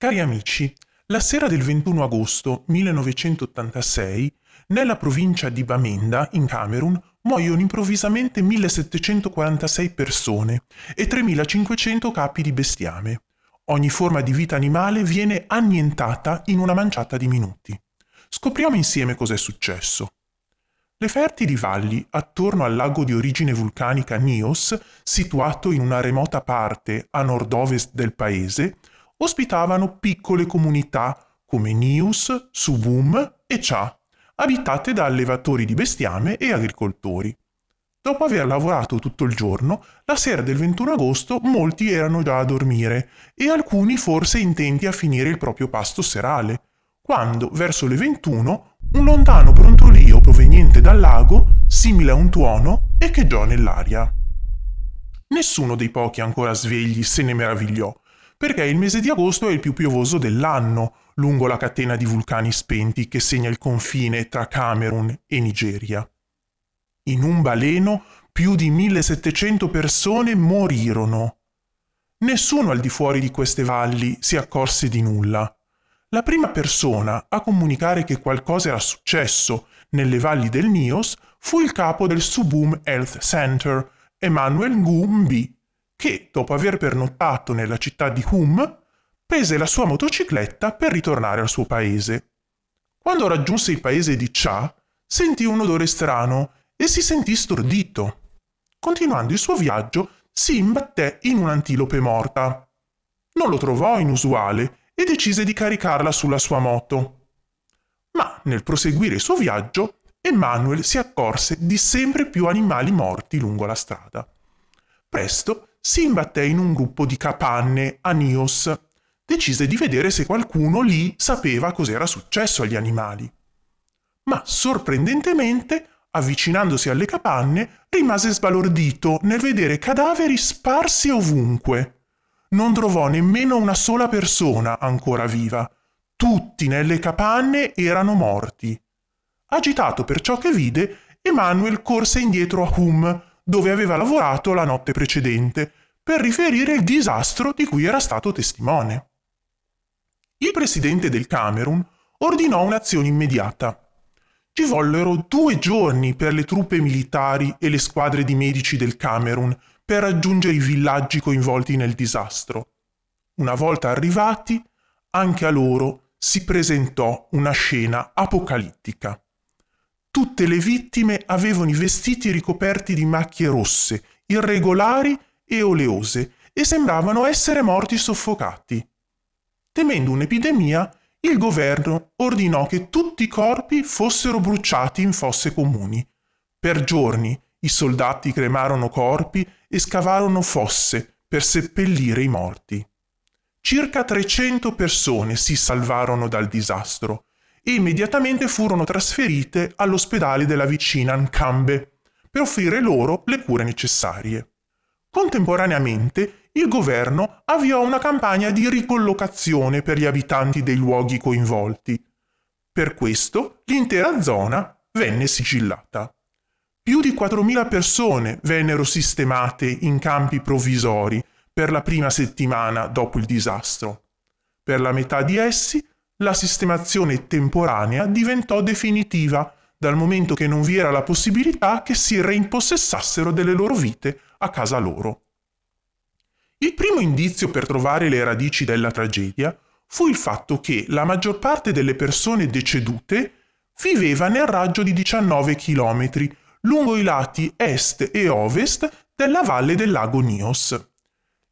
Cari amici, la sera del 21 agosto 1986, nella provincia di Bamenda, in Camerun, muoiono improvvisamente 1746 persone e 3500 capi di bestiame. Ogni forma di vita animale viene annientata in una manciata di minuti. Scopriamo insieme cos'è successo. Le fertili valli attorno al lago di origine vulcanica Nios, situato in una remota parte a nord-ovest del paese, ospitavano piccole comunità come Nius, Subum e Cha, abitate da allevatori di bestiame e agricoltori. Dopo aver lavorato tutto il giorno, la sera del 21 agosto molti erano già a dormire e alcuni forse intenti a finire il proprio pasto serale, quando, verso le 21, un lontano brontolio proveniente dal lago, simile a un tuono, echeggiò nell'aria. Nessuno dei pochi ancora svegli se ne meravigliò, perché il mese di agosto è il più piovoso dell'anno lungo la catena di vulcani spenti che segna il confine tra Camerun e Nigeria. In un baleno più di 1700 persone morirono. Nessuno al di fuori di queste valli si accorse di nulla. La prima persona a comunicare che qualcosa era successo nelle valli del Nios fu il capo del Subum Health Center, Emmanuel Ngumbi, che, dopo aver pernottato nella città di Hum, prese la sua motocicletta per ritornare al suo paese. Quando raggiunse il paese di Cha, sentì un odore strano e si sentì stordito. Continuando il suo viaggio, si imbatté in un'antilope morta. Non lo trovò inusuale e decise di caricarla sulla sua moto. Ma nel proseguire il suo viaggio, Emmanuel si accorse di sempre più animali morti lungo la strada. Presto si imbatté in un gruppo di capanne a Nios. Decise di vedere se qualcuno lì sapeva cos'era successo agli animali. Ma sorprendentemente, avvicinandosi alle capanne, rimase sbalordito nel vedere cadaveri sparsi ovunque. Non trovò nemmeno una sola persona ancora viva. Tutti nelle capanne erano morti. Agitato per ciò che vide, Emanuel corse indietro a Hum, dove aveva lavorato la notte precedente per riferire il disastro di cui era stato testimone. Il presidente del Camerun ordinò un'azione immediata. Ci vollero due giorni per le truppe militari e le squadre di medici del Camerun per raggiungere i villaggi coinvolti nel disastro. Una volta arrivati, anche a loro si presentò una scena apocalittica. Tutte le vittime avevano i vestiti ricoperti di macchie rosse, irregolari e oleose, e sembravano essere morti soffocati. Temendo un'epidemia, il governo ordinò che tutti i corpi fossero bruciati in fosse comuni. Per giorni i soldati cremarono corpi e scavarono fosse per seppellire i morti. Circa 300 persone si salvarono dal disastro, e immediatamente furono trasferite all'ospedale della vicina Ancambe per offrire loro le cure necessarie. Contemporaneamente il governo avviò una campagna di ricollocazione per gli abitanti dei luoghi coinvolti. Per questo l'intera zona venne sigillata. Più di 4.000 persone vennero sistemate in campi provvisori per la prima settimana dopo il disastro. Per la metà di essi la sistemazione temporanea diventò definitiva dal momento che non vi era la possibilità che si reimpossessassero delle loro vite a casa loro. Il primo indizio per trovare le radici della tragedia fu il fatto che la maggior parte delle persone decedute viveva nel raggio di 19 km lungo i lati est e ovest della valle del lago Nios.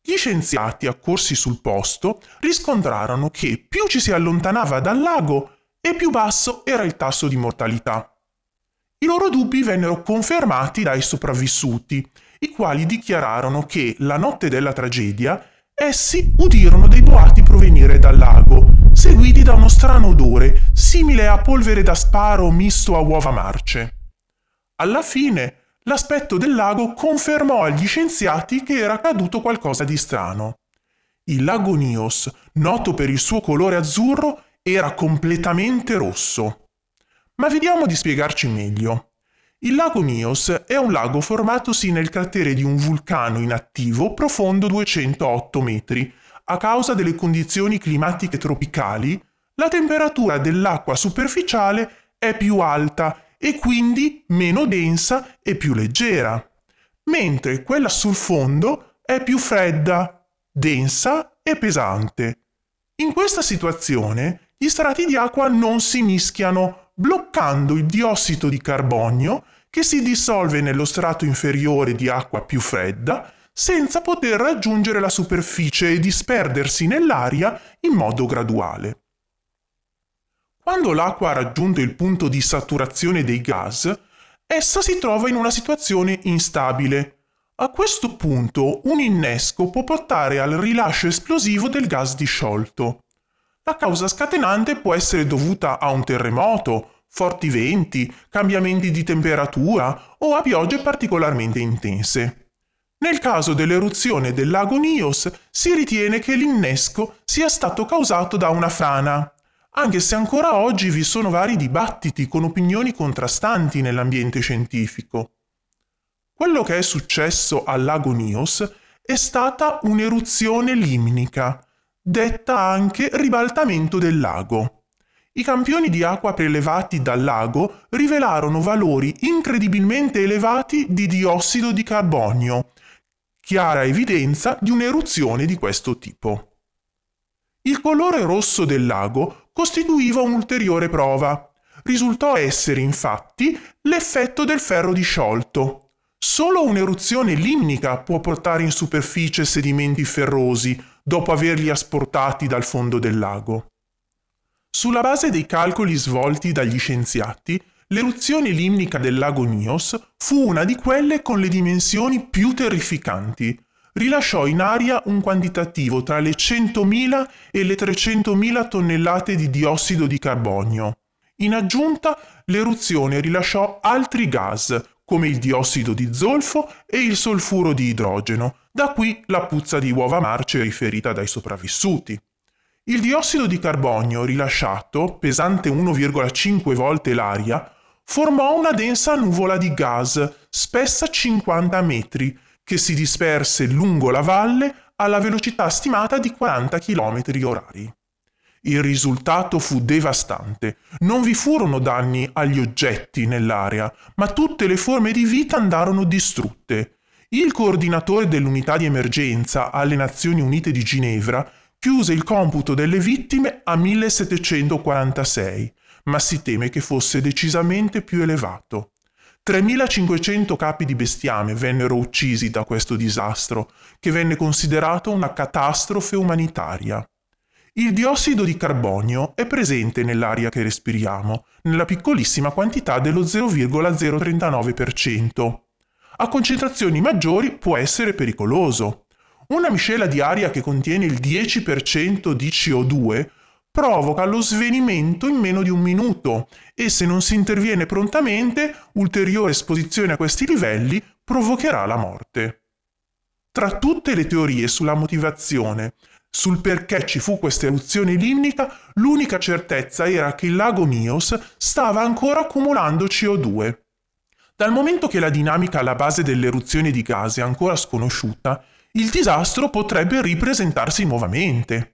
Gli scienziati accorsi sul posto riscontrarono che più ci si allontanava dal lago e più basso era il tasso di mortalità. I loro dubbi vennero confermati dai sopravvissuti, i quali dichiararono che la notte della tragedia essi udirono dei boati provenire dal lago, seguiti da uno strano odore simile a polvere da sparo misto a uova marce. Alla fine l'aspetto del lago confermò agli scienziati che era accaduto qualcosa di strano. Il lago Nios, noto per il suo colore azzurro, era completamente rosso. Ma vediamo di spiegarci meglio. Il lago Nios è un lago formatosi nel cratere di un vulcano inattivo profondo 208 metri. A causa delle condizioni climatiche tropicali, la temperatura dell'acqua superficiale è più alta e quindi meno densa e più leggera, mentre quella sul fondo è più fredda, densa e pesante. In questa situazione gli strati di acqua non si mischiano, bloccando il diossido di carbonio che si dissolve nello strato inferiore di acqua più fredda senza poter raggiungere la superficie e disperdersi nell'aria in modo graduale. Quando l'acqua ha raggiunto il punto di saturazione dei gas, essa si trova in una situazione instabile. A questo punto un innesco può portare al rilascio esplosivo del gas disciolto. La causa scatenante può essere dovuta a un terremoto, forti venti, cambiamenti di temperatura o a piogge particolarmente intense. Nel caso dell'eruzione del lago Nios si ritiene che l'innesco sia stato causato da una frana, anche se ancora oggi vi sono vari dibattiti con opinioni contrastanti nell'ambiente scientifico. Quello che è successo al lago Nios è stata un'eruzione limnica, detta anche ribaltamento del lago. I campioni di acqua prelevati dal lago rivelarono valori incredibilmente elevati di diossido di carbonio, chiara evidenza di un'eruzione di questo tipo. Il colore rosso del lago costituiva un'ulteriore prova. Risultò essere infatti l'effetto del ferro disciolto. Solo un'eruzione limnica può portare in superficie sedimenti ferrosi dopo averli asportati dal fondo del lago. Sulla base dei calcoli svolti dagli scienziati, l'eruzione limnica del lago Nios fu una di quelle con le dimensioni più terrificanti, rilasciò in aria un quantitativo tra le 100.000 e le 300.000 tonnellate di diossido di carbonio. In aggiunta, l'eruzione rilasciò altri gas, come il diossido di zolfo e il solfuro di idrogeno, da qui la puzza di uova marce riferita dai sopravvissuti. Il diossido di carbonio rilasciato, pesante 1,5 volte l'aria, formò una densa nuvola di gas, spessa 50 metri, che si disperse lungo la valle alla velocità stimata di 40 km orari. Il risultato fu devastante. Non vi furono danni agli oggetti nell'area, ma tutte le forme di vita andarono distrutte. Il coordinatore dell'unità di emergenza alle Nazioni Unite di Ginevra chiuse il computo delle vittime a 1746, ma si teme che fosse decisamente più elevato. 3.500 capi di bestiame vennero uccisi da questo disastro, che venne considerato una catastrofe umanitaria. Il diossido di carbonio è presente nell'aria che respiriamo, nella piccolissima quantità dello 0,039%. A concentrazioni maggiori può essere pericoloso. Una miscela di aria che contiene il 10% di CO2 provoca lo svenimento in meno di un minuto e se non si interviene prontamente, ulteriore esposizione a questi livelli provocherà la morte. Tra tutte le teorie sulla motivazione, sul perché ci fu questa eruzione limnica, l'unica certezza era che il lago Mios stava ancora accumulando CO2. Dal momento che la dinamica alla base dell'eruzione di gas è ancora sconosciuta, il disastro potrebbe ripresentarsi nuovamente.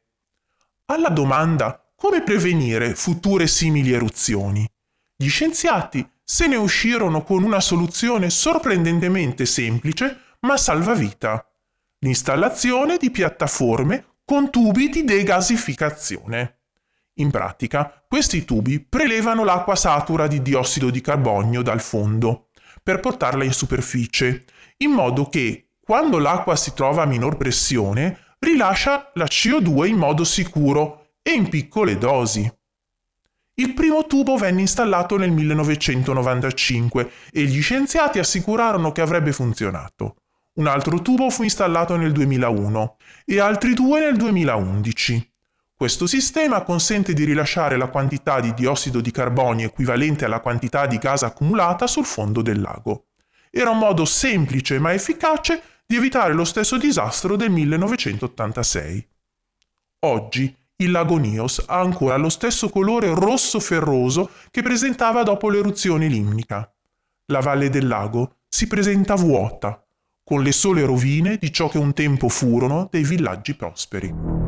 Alla domanda come prevenire future simili eruzioni, gli scienziati se ne uscirono con una soluzione sorprendentemente semplice ma salvavita. L'installazione di piattaforme con tubi di degasificazione. In pratica, questi tubi prelevano l'acqua satura di diossido di carbonio dal fondo per portarla in superficie, in modo che, quando l'acqua si trova a minor pressione, rilascia la CO2 in modo sicuro e in piccole dosi. Il primo tubo venne installato nel 1995 e gli scienziati assicurarono che avrebbe funzionato. Un altro tubo fu installato nel 2001 e altri due nel 2011. Questo sistema consente di rilasciare la quantità di diossido di carbonio equivalente alla quantità di gas accumulata sul fondo del lago. Era un modo semplice ma efficace di evitare lo stesso disastro del 1986. Oggi il lago Nios ha ancora lo stesso colore rosso ferroso che presentava dopo l'eruzione limnica. La valle del lago si presenta vuota, con le sole rovine di ciò che un tempo furono dei villaggi prosperi.